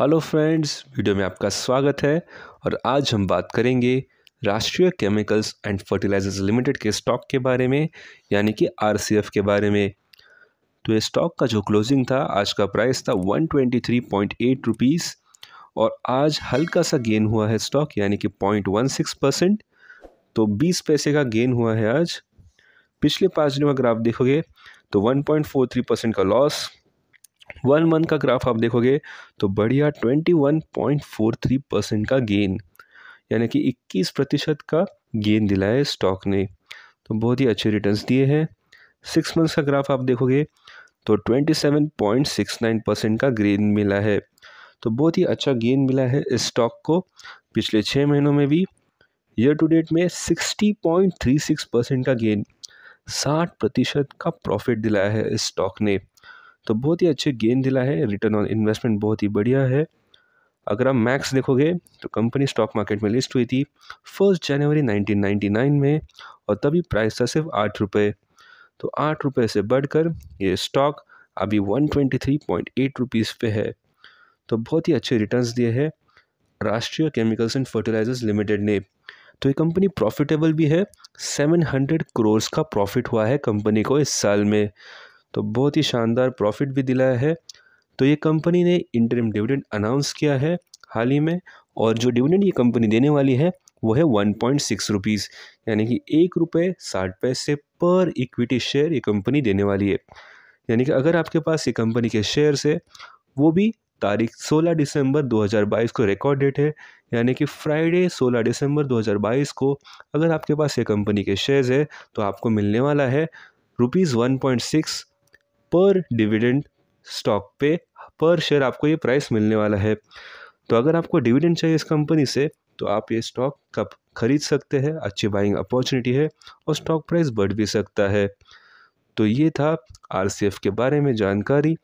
hello friends video में आपका स्वागत है और आज हम बात करेंगे Rashtriya chemicals and fertilizers limited के स्टॉक के बारे में यानी कि आरसीएफ के बारे में तो ये स्टॉक का जो क्लोजिंग था आज का प्राइस था 123.8 रुपीस और आज हल्का सा गेन हुआ है स्टॉक यानी कि 0.16 परसेंट तो 20 पैसे का गेन हुआ है आज पिछले पाँच दिनों अगर आप देखोगे तो 1.43 परसेंट का लॉस वन मंथ का ग्राफ आप देखोगे तो बढ़िया twenty one point four three percent का गेन यानी कि इक्कीस प्रतिशत का गेन दिलाया है स्टॉक ने तो बहुत ही अच्छे रिटर्न्स दिए हैं सिक्स मंथ्स का ग्राफ आप देखोगे तो twenty seven point six nine percent का गेन मिला है तो बहुत ही अच्छा गेन मिला है इस स्टॉक को पिछले छः महीनों में भी ईयर टू डेट में sixty point three six percent का गेन साठ प्रतिशत का प्रॉफिट दिलाया है इस स्टॉक ने तो बहुत ही अच्छे गेंद दिला है रिटर्न ऑन इन्वेस्टमेंट बहुत ही बढ़िया है अगर आप मैक्स देखोगे तो कंपनी स्टॉक मार्केट में लिस्ट हुई थी फर्स्ट जनवरी 1999 में और तभी प्राइस था सिर्फ आठ रुपये तो आठ रुपये से बढ़कर ये स्टॉक अभी वन ट्वेंटी पे है तो बहुत ही अच्छे रिटर्न्स दिए हैं राष्ट्रीय केमिकल्स एंड फर्टिलाइजर्स लिमिटेड ने तो ये कंपनी प्रॉफिटेबल भी है हंड्रेड करोड़ का प्रॉफिट हुआ है कंपनी को इस साल में तो बहुत ही शानदार प्रॉफिट भी दिलाया है तो ये कंपनी ने इंटरम डिविडेंड अनाउंस किया है हाल ही में और जो डिविडेंड ये कंपनी देने वाली है वो है वन पॉइंट सिक्स रुपीज़ यानी कि एक रुपये साठ पैसे पर इक्विटी शेयर ये कंपनी देने वाली है यानी कि अगर आपके पास ये कंपनी के शेयर्स है वो भी तारीख सोलह दिसंबर दो हज़ार बाईस को रिकॉर्ड डेट है यानी कि फ्राइडे सोलह दिसंबर बाईस को अगर आपके पास ये कंपनी के शेयर्स है तो आपको मिलने वाला है रुपीज़ वन पॉइंट सिक्स पर डिविडेंड स्टॉक पे पर शेयर आपको ये प्राइस मिलने वाला है तो अगर आपको डिविडेंड चाहिए इस कंपनी से तो आप ये स्टॉक कब खरीद सकते हैं अच्छी बाइंग अपॉर्चुनिटी है और स्टॉक प्राइस बढ़ भी सकता है तो ये था आर के बारे में जानकारी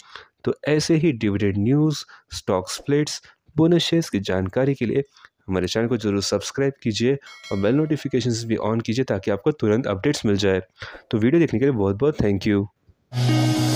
तो ऐसे ही dividend news stock splits bonus shares की जानकारी के लिए हमारे चैनल को जरूर सब्सक्राइब कीजिए और बेल नोटिफिकेशन भी ऑन कीजिए ताकि आपको तुरंत अपडेट्स मिल जाए तो वीडियो देखने के लिए बहुत बहुत थैंक यू